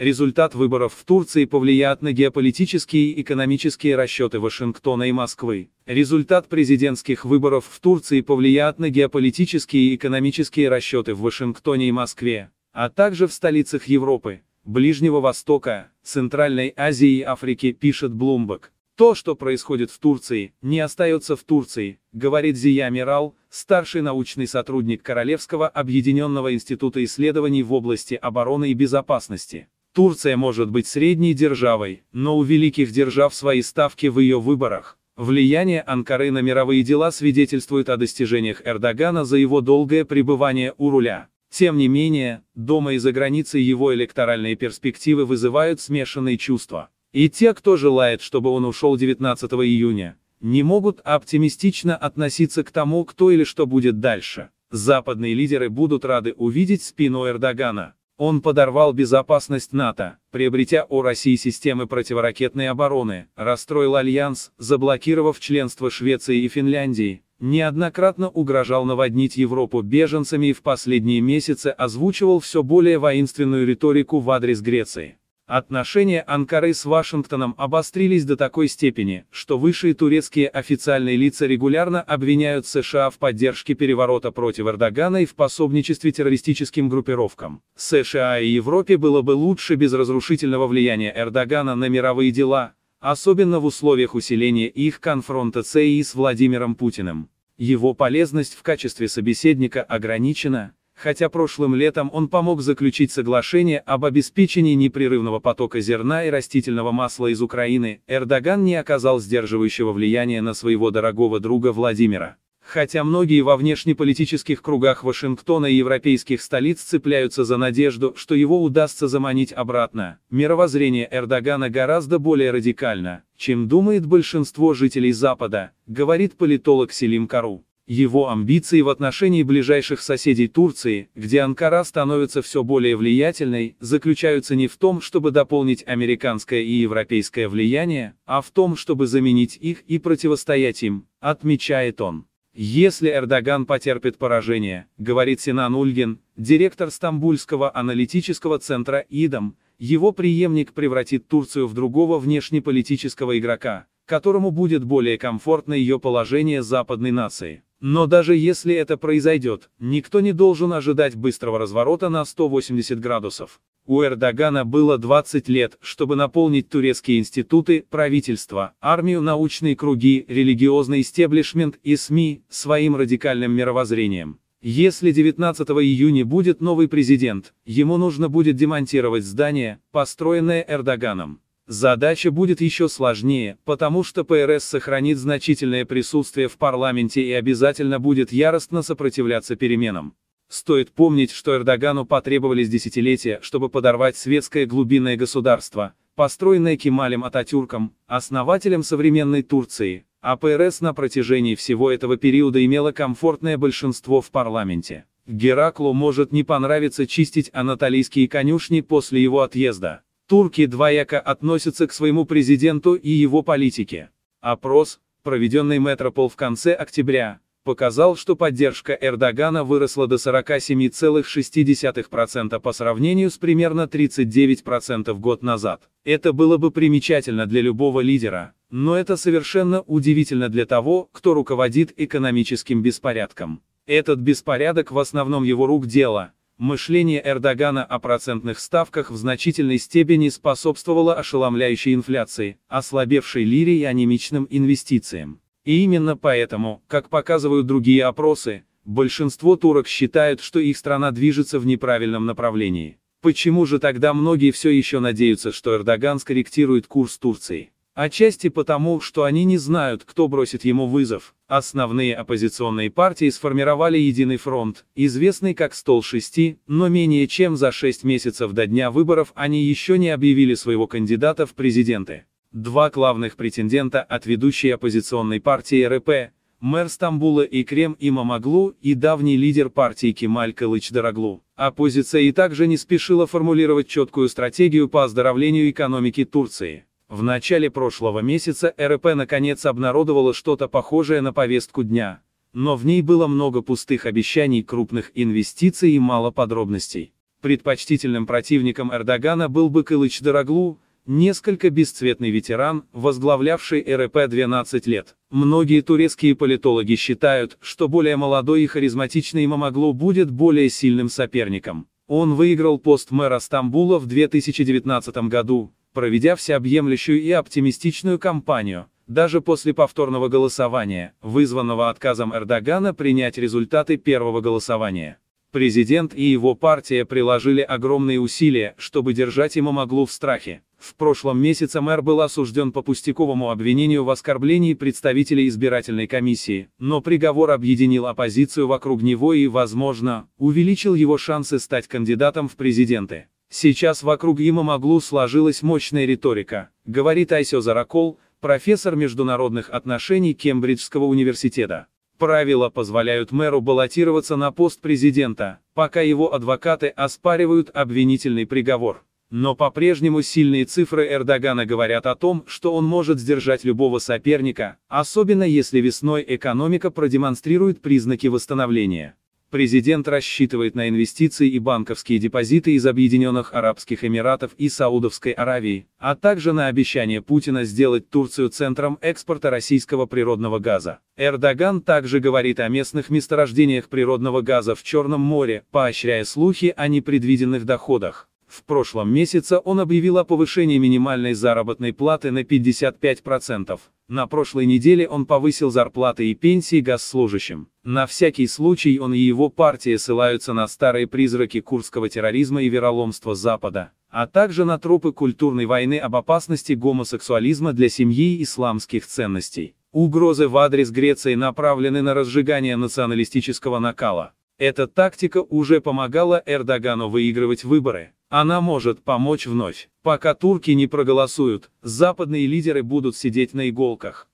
результат выборов в Турции повлияет на геополитические и экономические расчеты Вашингтона и Москвы. Результат президентских выборов в Турции повлияет на геополитические и экономические расчеты в Вашингтоне и Москве, а также в столицах Европы, Ближнего Востока, Центральной Азии и Африки, пишет Блумбок. То, что происходит в Турции, не остается в Турции, говорит Зия Мирал, старший научный сотрудник Королевского объединенного института исследований в области обороны и безопасности. Турция может быть средней державой, но у великих держав свои ставки в ее выборах. Влияние Анкары на мировые дела свидетельствует о достижениях Эрдогана за его долгое пребывание у руля. Тем не менее, дома и за границей его электоральные перспективы вызывают смешанные чувства. И те, кто желает, чтобы он ушел 19 июня, не могут оптимистично относиться к тому, кто или что будет дальше. Западные лидеры будут рады увидеть спину Эрдогана. Он подорвал безопасность НАТО, приобретя у России системы противоракетной обороны, расстроил альянс, заблокировав членство Швеции и Финляндии, неоднократно угрожал наводнить Европу беженцами и в последние месяцы озвучивал все более воинственную риторику в адрес Греции. Отношения Анкары с Вашингтоном обострились до такой степени, что высшие турецкие официальные лица регулярно обвиняют США в поддержке переворота против Эрдогана и в пособничестве террористическим группировкам. США и Европе было бы лучше без разрушительного влияния Эрдогана на мировые дела, особенно в условиях усиления их конфронтации с Владимиром Путиным. Его полезность в качестве собеседника ограничена, хотя прошлым летом он помог заключить соглашение об обеспечении непрерывного потока зерна и растительного масла из Украины, Эрдоган не оказал сдерживающего влияния на своего дорогого друга Владимира. Хотя многие во внешнеполитических кругах Вашингтона и европейских столиц цепляются за надежду, что его удастся заманить обратно, мировоззрение Эрдогана гораздо более радикально, чем думает большинство жителей Запада, говорит политолог Селим Кару. Его амбиции в отношении ближайших соседей Турции, где Анкара становится все более влиятельной, заключаются не в том, чтобы дополнить американское и европейское влияние, а в том, чтобы заменить их и противостоять им, отмечает он. Если Эрдоган потерпит поражение, говорит Синан Ульгин, директор Стамбульского аналитического центра ИДОМ, его преемник превратит Турцию в другого внешнеполитического игрока, которому будет более комфортно ее положение западной нации. Но даже если это произойдет, никто не должен ожидать быстрого разворота на 180 градусов. У Эрдогана было 20 лет, чтобы наполнить турецкие институты, правительство, армию, научные круги, религиозный истеблишмент и СМИ своим радикальным мировоззрением. Если 19 июня будет новый президент, ему нужно будет демонтировать здание, построенное Эрдоганом. Задача будет еще сложнее, потому что ПРС сохранит значительное присутствие в парламенте и обязательно будет яростно сопротивляться переменам. Стоит помнить, что Эрдогану потребовались десятилетия, чтобы подорвать светское глубинное государство, построенное Кемалем Ататюрком, основателем современной Турции, АПРС на протяжении всего этого периода имела комфортное большинство в парламенте. Гераклу может не понравиться чистить анатолийские конюшни после его отъезда. Турки двояко относятся к своему президенту и его политике. Опрос, проведенный Метропол в конце октября, показал, что поддержка Эрдогана выросла до 47,6% по сравнению с примерно 39% год назад. Это было бы примечательно для любого лидера, но это совершенно удивительно для того, кто руководит экономическим беспорядком. Этот беспорядок в основном его рук дело. Мышление Эрдогана о процентных ставках в значительной степени способствовало ошеломляющей инфляции, ослабевшей лире и анемичным инвестициям. И именно поэтому, как показывают другие опросы, большинство турок считают, что их страна движется в неправильном направлении. Почему же тогда многие все еще надеются, что Эрдоган скорректирует курс Турции? Отчасти потому, что они не знают, кто бросит ему вызов. Основные оппозиционные партии сформировали единый фронт, известный как «Стол шести», но менее чем за шесть месяцев до дня выборов они еще не объявили своего кандидата в президенты. Два главных претендента от ведущей оппозиционной партии РП, мэр Стамбула и Крем Имамаглу и давний лидер партии Кемаль Кылыч Дороглу. Оппозиция и также не спешила формулировать четкую стратегию по оздоровлению экономики Турции. В начале прошлого месяца РП наконец обнародовала что-то похожее на повестку дня, но в ней было много пустых обещаний крупных инвестиций и мало подробностей. Предпочтительным противником Эрдогана был бы Кылыч Дороглу, несколько бесцветный ветеран, возглавлявший РП 12 лет. Многие турецкие политологи считают, что более молодой и харизматичный Мамаглу будет более сильным соперником. Он выиграл пост мэра Стамбула в 2019 году, проведя всеобъемлющую и оптимистичную кампанию, даже после повторного голосования, вызванного отказом Эрдогана принять результаты первого голосования. Президент и его партия приложили огромные усилия, чтобы держать моглу в страхе. В прошлом месяце мэр был осужден по пустяковому обвинению в оскорблении представителей избирательной комиссии, но приговор объединил оппозицию вокруг него и, возможно, увеличил его шансы стать кандидатом в президенты. Сейчас вокруг Имамоглу сложилась мощная риторика, говорит Айсё Заракол, профессор международных отношений Кембриджского университета. Правила позволяют мэру баллотироваться на пост президента, пока его адвокаты оспаривают обвинительный приговор. Но по-прежнему сильные цифры Эрдогана говорят о том, что он может сдержать любого соперника, особенно если весной экономика продемонстрирует признаки восстановления. Президент рассчитывает на инвестиции и банковские депозиты из Объединенных Арабских Эмиратов и Саудовской Аравии, а также на обещание Путина сделать Турцию центром экспорта российского природного газа. Эрдоган также говорит о местных месторождениях природного газа в Черном море, поощряя слухи о непредвиденных доходах. В прошлом месяце он объявил о повышении минимальной заработной платы на 55%. На прошлой неделе он повысил зарплаты и пенсии госслужащим. На всякий случай он и его партия ссылаются на старые призраки курского терроризма и вероломства Запада, а также на тропы культурной войны об опасности гомосексуализма для семьи и исламских ценностей. Угрозы в адрес Греции направлены на разжигание националистического накала. Эта тактика уже помогала Эрдогану выигрывать выборы. Она может помочь вновь. Пока турки не проголосуют, западные лидеры будут сидеть на иголках.